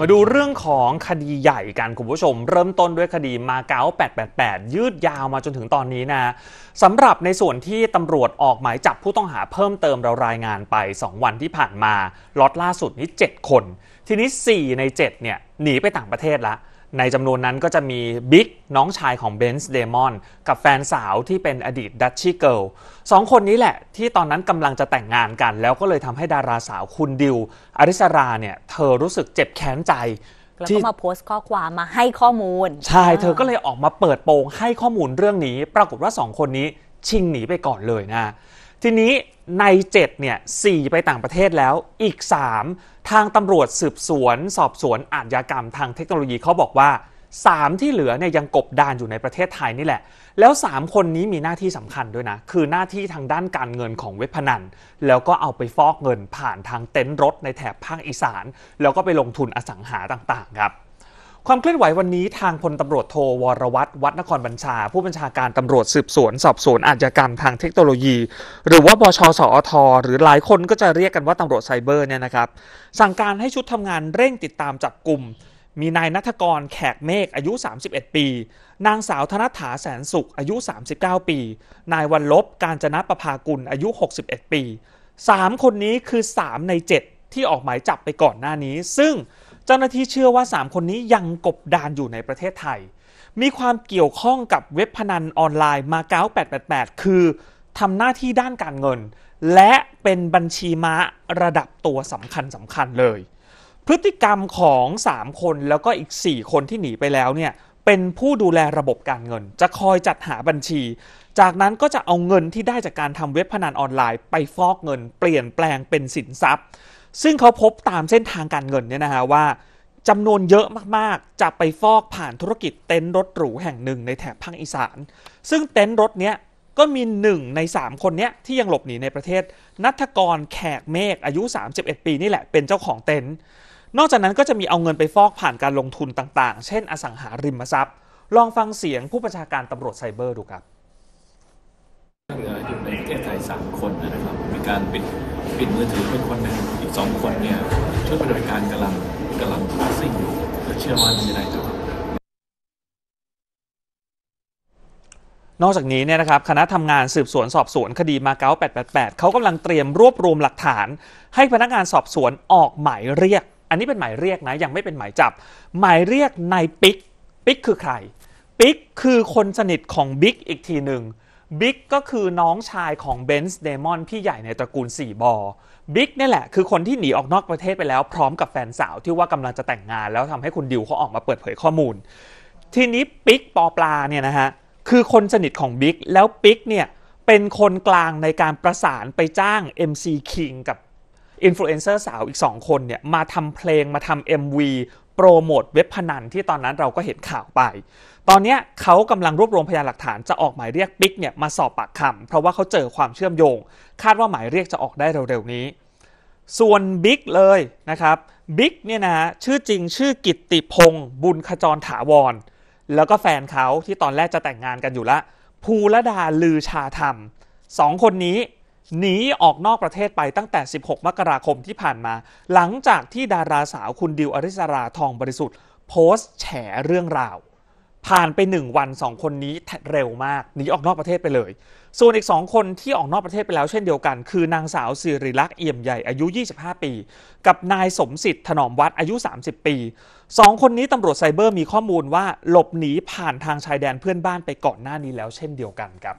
มาดูเรื่องของคดีใหญ่กันคุณผู้ชมเริ่มต้นด้วยคดีมาเก๊า888 ยืดยาวมาจนถึงตอนนี้นะสำหรับในส่วนที่ตำรวจออกหมายจับผู้ต้องหาเพิ่มเติมเรารายงานไป 2 วันที่ผ่านมาล็อตล่าสุดนี้7คน ทีนี้ 4 ใน 7 เนี่ยหนีไปต่างประเทศแล้วในจำนวนนั้นก็จะมีบิ๊กน้องชายของเบนซ์เดมอนกับแฟนสาวที่เป็นอดีตดัชชี่เกิลสองคนนี้แหละที่ตอนนั้นกำลังจะแต่งงานกัน แล้วก็เลยทำให้ดาราสาวคุณดิวอริสราเนี่ย เธอรู้สึกเจ็บแค้นใจ แล้วก็มาโพสต์ข้อความมาให้ข้อมูล ใช่เธอก็เลยออกมาเปิดโปงให้ข้อมูลเรื่องนี้ ปรากฏว่าสองคนนี้ชิงหนีไปก่อนเลยนะทีนี้ใน7เนี่ย 4 ไปต่างประเทศแล้ว อีก 3 ทางตำรวจสืบสวน สอบสวนอาญากรรมทางเทคโนโลยีเขาบอกว่า 3 ที่เหลือเนี่ยยังกบดานอยู่ในประเทศไทยนี่แหละ แล้ว 3 คนนี้มีหน้าที่สำคัญด้วยนะ คือหน้าที่ทางด้านการเงินของเว็บพนัน แล้วก็เอาไปฟอกเงินผ่านทางเต็นท์รถในแถบภาคอีสาน แล้วก็ไปลงทุนอสังหาต่างๆครับความเคลื่อนไหววันนี้ทางพลตำรวจโทวรวัตรวัดนครบัญชา ผู้บัญชาการตำรวจสืบสวนสอบสวนอาชญากรรมทางเทคโนโลยี หรือว่าบชสอทหรือหลายคนก็จะเรียกกันว่าตำรวจไซเบอร์เนี่ยนะครับ สั่งการให้ชุดทำงานเร่งติดตามจับกลุ่ม มีนายนัทกรแขกเมฆอายุ 31 ปี นางสาวธนถาแสนสุขอายุ 39 ปีนายวันลบการจนะประภากุลอายุ 61 ปี 3 คนนี้คือ 3 ใน 7 ที่ออกหมายจับไปก่อนหน้านี้ ซึ่งเจ้าหน้าที่เชื่อว่า 3 คนนี้ยังกบดานอยู่ในประเทศไทย มีความเกี่ยวข้องกับเว็บพนันออนไลน์มาเก๊า888 คือทำหน้าที่ด้านการเงิน และเป็นบัญชีม้าระดับตัวสำคัญสำคัญเลย พฤติกรรมของ 3 คนแล้วก็อีก 4 คนที่หนีไปแล้วเนี่ยเป็นผู้ดูแลระบบการเงิน จะคอยจัดหาบัญชี จากนั้นก็จะเอาเงินที่ได้จากการทำเว็บพนันออนไลน์ไปฟอกเงิน เปลี่ยนแปลงเป็นสินทรัพย์ซึ่งเขาพบตามเส้นทางการเงินเนี่ยนะฮะว่าจำนวนเยอะมากๆ จะไปฟอกผ่านธุรกิจเต็นท์รถหรูแห่งหนึ่งในแถบภาคอีสาน ซึ่งเต็นท์รถเนี้ยก็มีหนึ่งใน 3 คนเนี้ยที่ยังหลบหนีในประเทศ นัทกรแขกเมฆอายุ 31 ปีนี่แหละเป็นเจ้าของเต็นท์นอกจากนั้นก็จะมีเอาเงินไปฟอกผ่านการลงทุนต่างๆ เช่นอสังหาริมทรัพย์ ลองฟังเสียงผู้ประชาการตำรวจไซเบอร์ดูครับเหลืออยู่ในประเทศไทย3คนนะครับมีการปิดปิดมือถือเป็นคนหนึ่งสองคนเนี่ยช่วปฏิบัติการกำลังกำลังซิ่งอยู่ะเชื่อว่ามจะได้ตันอกจากนี้เนี่ยนะครับคณะทำงานสืบสวนสอบสวน คดีมาเก๊า 888 เขากำลังเตรียมรวบรวมหลักฐาน ให้พนักงานสอบสวนออกหมายเรียก อันนี้เป็นหมายเรียกนะยังไม่เป็นหมายจับ หมายเรียกนายปิ๊กปิ๊กคือใครปิ๊กคือคนสนิทของบิ๊กอีกทีหนึ่งบิ๊กก็คือน้องชายของเบนส์เดมอนพี่ใหญ่ในตระกูลสี่บอ บิ๊กนี่แหละ คือคนที่หนีออกนอกประเทศไปแล้วพร้อมกับแฟนสาวที่ว่ากำลังจะแต่งงานแล้วทำให้คุณดิวเขาออกมาเปิดเผยข้อมูล ทีนี้บิ๊กปอปลาเนี่ยนะฮะ คือคนสนิทของบิ๊กแล้วบิ๊กเนี่ย เป็นคนกลางในการประสานไปจ้าง MC King กับอินฟลูเอนเซอร์สาวอีก 2 คนเนี่ยมาทำเพลงมาทำ MV โปรโมทเว็บพนันที่ตอนนั้นเราก็เห็นข่าวไป ตอนนี้เขากำลังรวบรวมพยานหลักฐานจะออกหมายเรียกปิ๊กเนี่ยมาสอบปากคำเพราะว่าเขาเจอความเชื่อมโยง คาดว่าหมายเรียกจะออกได้เร็วๆนี้ ส่วนบิ๊กเลยนะครับ บิ๊กเนี่ยนะ ชื่อจริงชื่อกิตติพงศ์บุญขจรถาวร แล้วก็แฟนเขาที่ตอนแรกจะแต่งงานกันอยู่ละ ภูรดาลือชาธรรมสองคนนี้หนีออกนอกประเทศไปตั้งแต่ 16 มกราคมที่ผ่านมา หลังจากที่ดาราสาวคุณดิวอริสราทองบริสุทธิ์โพสต์แฉเรื่องราว ผ่านไป 1 วัน 2 คนนี้เร็วมากหนีออกนอกประเทศไปเลย ส่วนอีก 2 คนที่ออกนอกประเทศไปแล้วเช่นเดียวกันคือนางสาวสิริลักษ์เอี่ยมใหญ่อายุ 25 ปี กับนายสมศิษธิ์ถนอมวัดอายุ 30 ปี 2 คนนี้ตำรวจไซเบอร์มีข้อมูลว่าหลบหนีผ่านทางชายแดนเพื่อนบ้านไปก่อนหน้านี้แล้วเช่นเดียวกันครับ